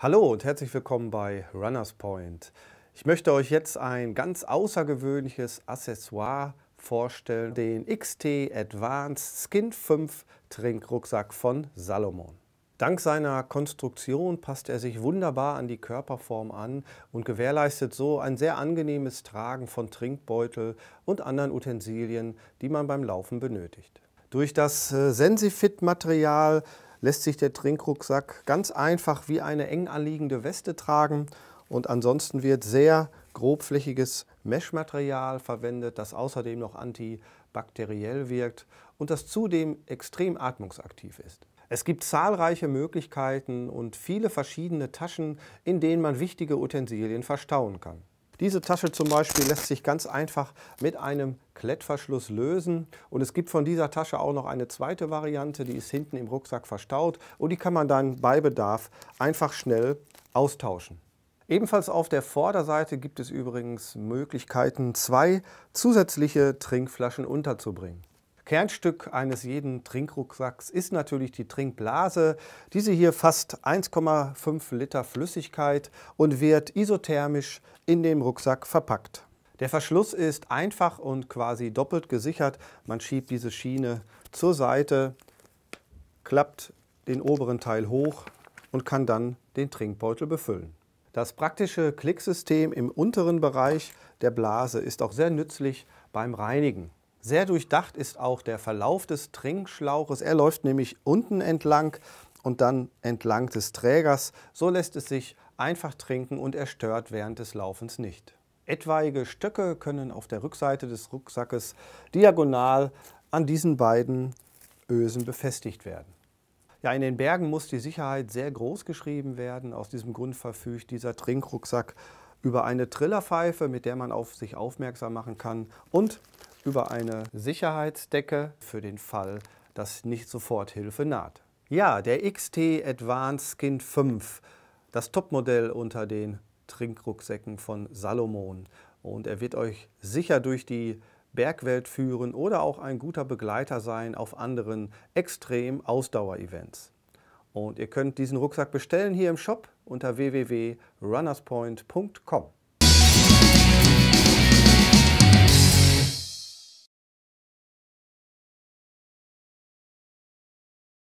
Hallo und herzlich willkommen bei Runners Point. Ich möchte euch jetzt ein ganz außergewöhnliches Accessoire vorstellen, den XT Advanced Skin 5 Trinkrucksack von Salomon. Dank seiner Konstruktion passt er sich wunderbar an die Körperform an und gewährleistet so ein sehr angenehmes Tragen von Trinkbeutel und anderen Utensilien, die man beim Laufen benötigt. Durch das äh, Sensifit-Material lässt sich der Trinkrucksack ganz einfach wie eine eng anliegende Weste tragen und ansonsten wird sehr grobflächiges Meshmaterial verwendet, das außerdem noch antibakteriell wirkt und das zudem extrem atmungsaktiv ist. Es gibt zahlreiche Möglichkeiten und viele verschiedene Taschen, in denen man wichtige Utensilien verstauen kann. Diese Tasche zum Beispiel lässt sich ganz einfach mit einem Klettverschluss lösen und es gibt von dieser Tasche auch noch eine zweite Variante, die ist hinten im Rucksack verstaut und die kann man dann bei Bedarf einfach schnell austauschen. Ebenfalls auf der Vorderseite gibt es übrigens Möglichkeiten, zwei zusätzliche Trinkflaschen unterzubringen. Kernstück eines jeden Trinkrucksacks ist natürlich die Trinkblase. Diese hier fasst 1,5 Liter Flüssigkeit und wird isothermisch in dem Rucksack verpackt. Der Verschluss ist einfach und quasi doppelt gesichert. Man schiebt diese Schiene zur Seite, klappt den oberen Teil hoch und kann dann den Trinkbeutel befüllen. Das praktische Klicksystem im unteren Bereich der Blase ist auch sehr nützlich beim Reinigen. Sehr durchdacht ist auch der Verlauf des Trinkschlauches. Er läuft nämlich unten entlang und dann entlang des Trägers. So lässt es sich einfach trinken und er stört während des Laufens nicht. Etwaige Stöcke können auf der Rückseite des Rucksackes diagonal an diesen beiden Ösen befestigt werden. Ja, in den Bergen muss die Sicherheit sehr groß geschrieben werden. Aus diesem Grund verfügt dieser Trinkrucksack über eine Trillerpfeife, mit der man auf sich aufmerksam machen kann und über eine Sicherheitsdecke für den Fall, dass nicht sofort Hilfe naht. Ja, der XT Advanced Skin 5, das Topmodell unter den Trinkrucksäcken von Salomon. Und er wird euch sicher durch die Bergwelt führen oder auch ein guter Begleiter sein auf anderen extrem Ausdauer-Events. Und ihr könnt diesen Rucksack bestellen hier im Shop unter www.runnerspoint.com.